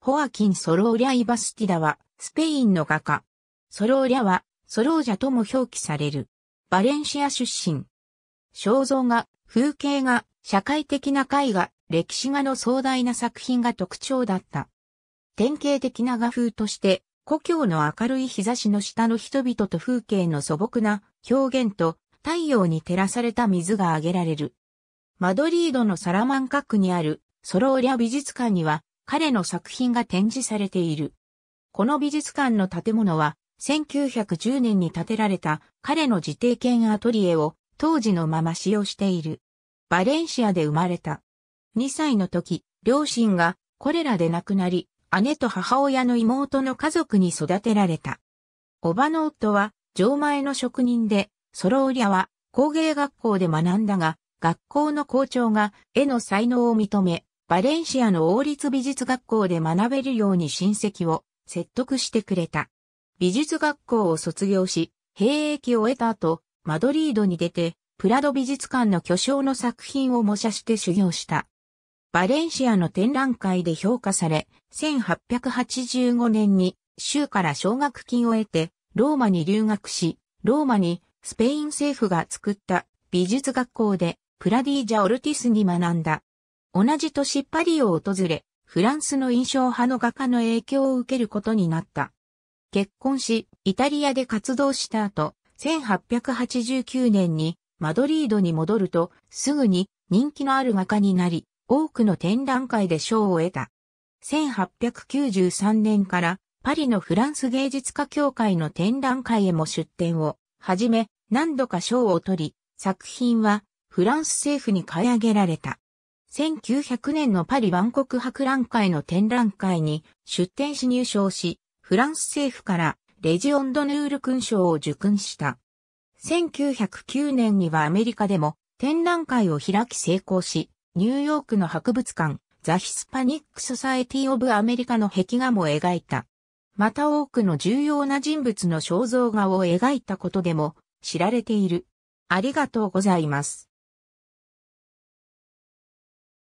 ホアキン・ソローリャ・イバスティダは、スペインの画家。ソローリャは、ソロージャとも表記される。バレンシア出身。肖像画、風景画、社会的な絵画、歴史画の壮大な作品が特徴だった。典型的な画風として、故郷の明るい日差しの下の人々と風景の素朴な表現と太陽に照らされた水が挙げられる。マドリードのサラマンカ区にあるソローリャ美術館には彼の作品が展示されている。この美術館の建物は、1910年に建てられた彼の自定権アトリエを当時のまま使用している。バレンシアで生まれた。2歳の時、両親がこれらで亡くなり、姉と母親の妹の家族に育てられた。おばの夫は、錠前の職人で、ソローリアは工芸学校で学んだが、学校の校長が絵の才能を認め、バレンシアの王立美術学校で学べるように親戚を説得してくれた。美術学校を卒業し、兵役を得た後、マドリードに出て、プラド美術館の巨匠の作品を模写して修行した。バレンシアの展覧会で評価され、1885年に州から奨学金を得て、ローマに留学し、ローマにスペイン政府が作った美術学校でプラディージャ・オルティスに学んだ。同じ年パリを訪れ、フランスの印象派の画家の影響を受けることになった。結婚し、イタリアで活動した後、1889年にマドリードに戻ると、すぐに人気のある画家になり、多くの展覧会で賞を得た。1893年からパリのフランス芸術家協会の展覧会へも出展をはじめ、何度か賞を取り、作品はフランス政府に買い上げられた。1900年のパリ万国博覧会の展覧会に出展し入賞し、フランス政府からレジオンドヌール勲章を受勲した。1909年にはアメリカでも展覧会を開き成功し、ニューヨークの博物館、ザ・ヒスパニック・ソサエティ・オブ・アメリカの壁画も描いた。また多くの重要な人物の肖像画を描いたことでも知られている。ありがとうございます。